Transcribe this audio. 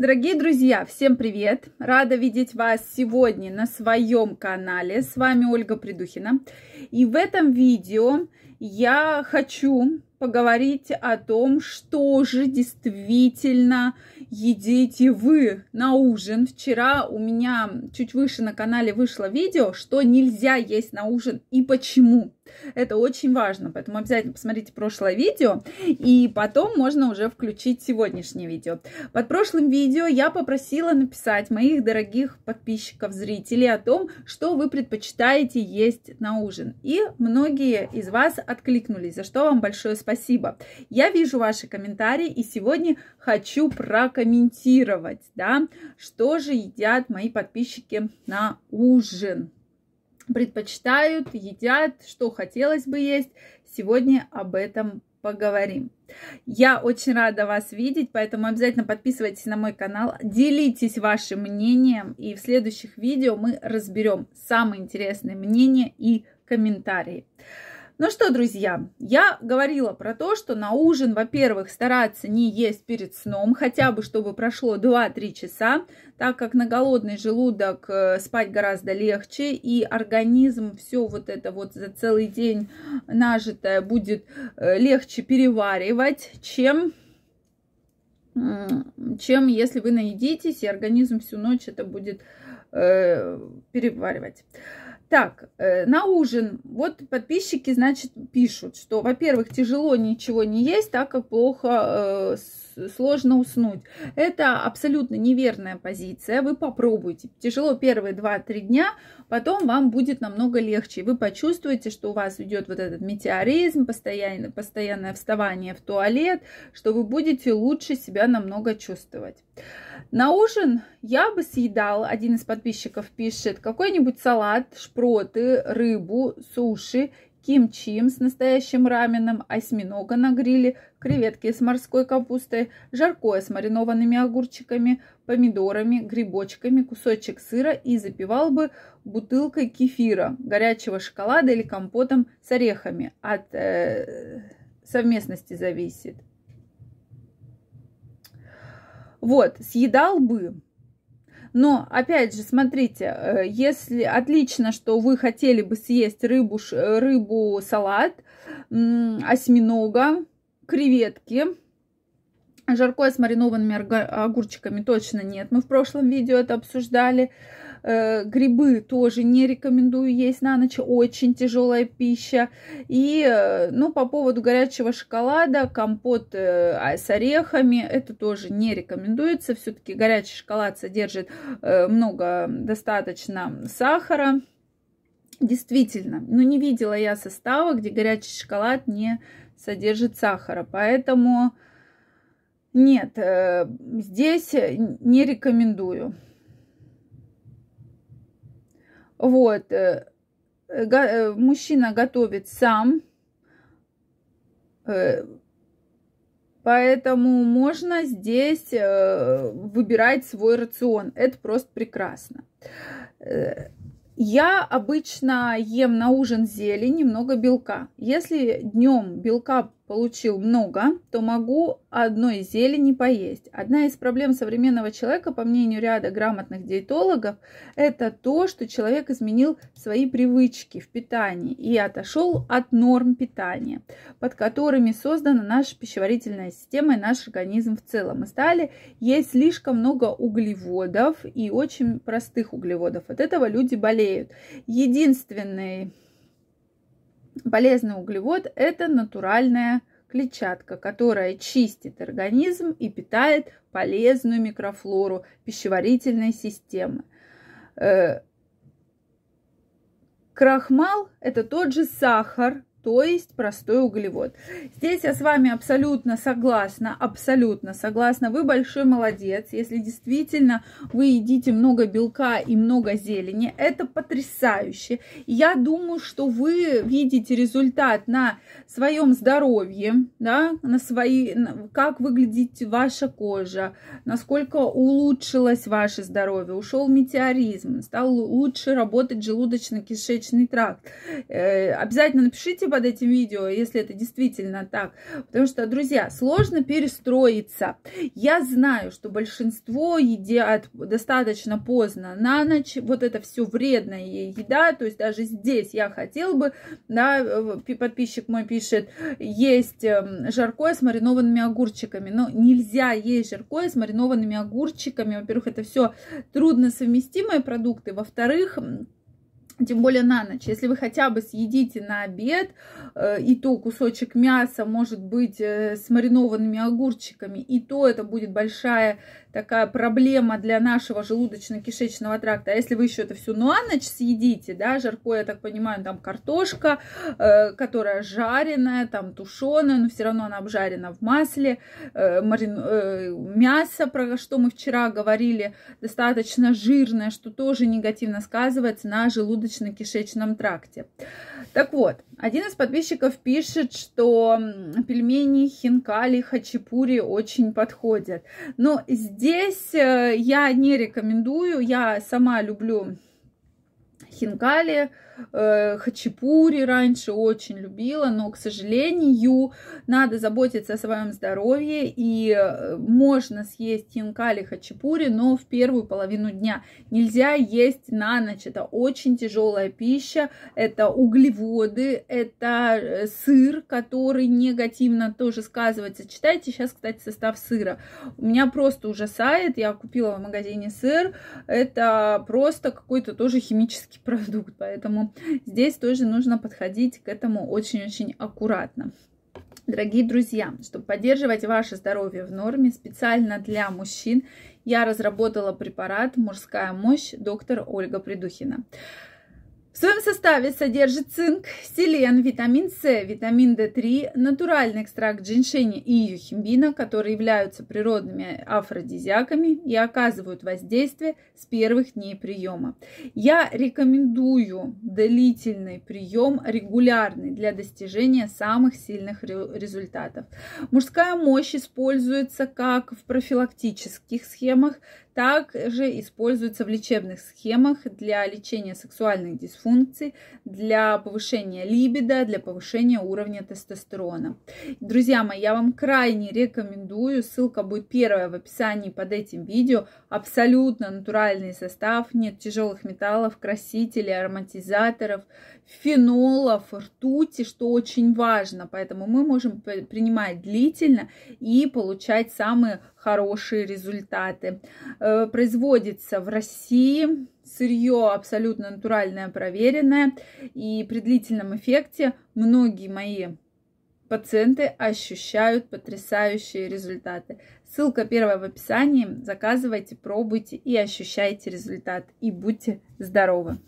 Дорогие друзья, всем привет! Рада видеть вас сегодня на своем канале. С вами Ольга Придухина. И в этом видео я хочу поговорить о том, что же действительно едите вы на ужин. Вчера у меня чуть выше на канале вышло видео, что нельзя есть на ужин и почему. Это очень важно, поэтому обязательно посмотрите прошлое видео, и потом можно уже включить сегодняшнее видео. Под прошлым видео я попросила написать моих дорогих подписчиков, зрителей о том, что вы предпочитаете есть на ужин. И многие из вас откликнулись, за что вам большое спасибо. Я вижу ваши комментарии, и сегодня хочу прокомментировать, да, что же едят мои подписчики на ужин предпочитают, едят, что хотелось бы есть. Сегодня об этом поговорим. Я очень рада вас видеть, поэтому обязательно подписывайтесь на мой канал, делитесь вашим мнением, и в следующих видео мы разберем самые интересные мнения и комментарии. Ну что, друзья, я говорила про то, что на ужин, во-первых, стараться не есть перед сном, хотя бы чтобы прошло 2-3 часа, так как на голодный желудок э, спать гораздо легче, и организм все вот это вот за целый день нажитое будет э, легче переваривать, чем чем если вы наедитесь, и организм всю ночь это будет э, переваривать. Так, э, на ужин. Вот подписчики, значит, пишут, что, во-первых, тяжело ничего не есть, так как плохо э, с сложно уснуть. Это абсолютно неверная позиция. Вы попробуйте. Тяжело первые 2-3 дня, потом вам будет намного легче. Вы почувствуете, что у вас идет вот этот метеоризм, постоянное, постоянное вставание в туалет, что вы будете лучше себя намного чувствовать. На ужин я бы съедал, один из подписчиков пишет, какой-нибудь салат, шпроты, рыбу, суши кимчим с настоящим раменом, осьминога на гриле, креветки с морской капустой, жаркое с маринованными огурчиками, помидорами, грибочками, кусочек сыра и запивал бы бутылкой кефира, горячего шоколада или компотом с орехами. От э, совместности зависит. Вот, съедал бы но, опять же, смотрите, э, если отлично, что вы хотели бы съесть рыбу, э, рыбу салат, осьминога, креветки, Жаркое с маринованными огурчиками точно нет. Мы в прошлом видео это обсуждали. Э, грибы тоже не рекомендую есть на ночь. Очень тяжелая пища. И, э, ну, по поводу горячего шоколада, компот э, а, с орехами, это тоже не рекомендуется. Все-таки горячий шоколад содержит много достаточно сахара. Действительно, ну не видела я состава, где горячий шоколад не содержит сахара. Поэтому нет, э, здесь э, не рекомендую. Вот, э, мужчина готовит сам, поэтому можно здесь выбирать свой рацион. Это просто прекрасно. Я обычно ем на ужин зелень, немного белка. Если днем белка получил много, то могу одной зелени поесть. Одна из проблем современного человека, по мнению ряда грамотных диетологов, это то, что человек изменил свои привычки в питании и отошел от норм питания, под которыми создана наша пищеварительная система и наш организм в целом. Мы стали есть слишком много углеводов и очень простых углеводов. От этого люди болеют. Единственный Полезный углевод – это натуральная клетчатка, которая чистит организм и питает полезную микрофлору пищеварительной системы. Э, крахмал – это тот же сахар, то есть простой углевод. Здесь я с вами абсолютно согласна, абсолютно согласна. Вы большой молодец, если действительно вы едите много белка и много зелени, это потрясающе. Я думаю, что вы видите результат на своем здоровье, да, на свои, как выглядит ваша кожа, насколько улучшилось ваше здоровье, ушел метеоризм, стал лучше работать желудочно-кишечный тракт. Э, обязательно напишите под этим видео, если это действительно так. Потому что, друзья, сложно перестроиться. Я знаю, что большинство едят достаточно поздно на ночь. Вот это все вредная еда. То есть даже здесь я хотел бы, да, э, подписчик мой пишет, есть эм, жаркое с маринованными огурчиками. Но нельзя есть жаркое с маринованными огурчиками. Во-первых, это все трудно совместимые продукты. Во-вторых, тем более на ночь. Если вы хотя бы съедите на обед, э, и то кусочек мяса, может быть, э, с маринованными огурчиками, и то это будет большая такая проблема для нашего желудочно-кишечного тракта. А если вы еще это всю на ночь съедите, да, жаркое, я так понимаю, там картошка, э, которая жареная, там тушеная, но все равно она обжарена в масле, э, марин, э, мясо, про что мы вчера говорили, достаточно жирное, что тоже негативно сказывается на желудочно-кишечном тракте. Так вот, один из подписчиков пишет, что пельмени, хинкали, хачапури очень подходят. Но здесь Здесь э, я не рекомендую, я сама люблю хинкали, э, хачапури раньше очень любила, но, к сожалению, надо заботиться о своем здоровье, и э, можно съесть хинкали, хачапури, но в первую половину дня. Нельзя есть на ночь, это очень тяжелая пища, это углеводы, это э, сыр, который негативно тоже сказывается. Читайте сейчас, кстати, состав сыра. У меня просто ужасает, я купила в магазине сыр, это просто какой-то тоже химический химический продукт, поэтому здесь тоже нужно подходить к этому очень-очень аккуратно. Дорогие друзья, чтобы поддерживать ваше здоровье в норме, специально для мужчин я разработала препарат «Мужская мощь» доктор Ольга Придухина. В своем составе содержит цинк, селен, витамин С, витамин D3, натуральный экстракт женьшеня и юхимбина, которые являются природными афродизиаками и оказывают воздействие с первых дней приема. Я рекомендую длительный прием, регулярный, для достижения самых сильных результатов. Мужская мощь используется как в профилактических схемах, также используется в лечебных схемах для лечения сексуальных дисфункций, для повышения либидо, для повышения уровня тестостерона. Друзья мои, я вам крайне рекомендую, ссылка будет первая в описании под этим видео, абсолютно натуральный состав, нет тяжелых металлов, красителей, ароматизаторов, фенолов, ртути, что очень важно, поэтому мы можем принимать длительно и получать самые хорошие результаты. Э, производится в России сырье абсолютно натуральное, проверенное. И при длительном эффекте многие мои пациенты ощущают потрясающие результаты. Ссылка первая в описании. Заказывайте, пробуйте и ощущайте результат. И будьте здоровы!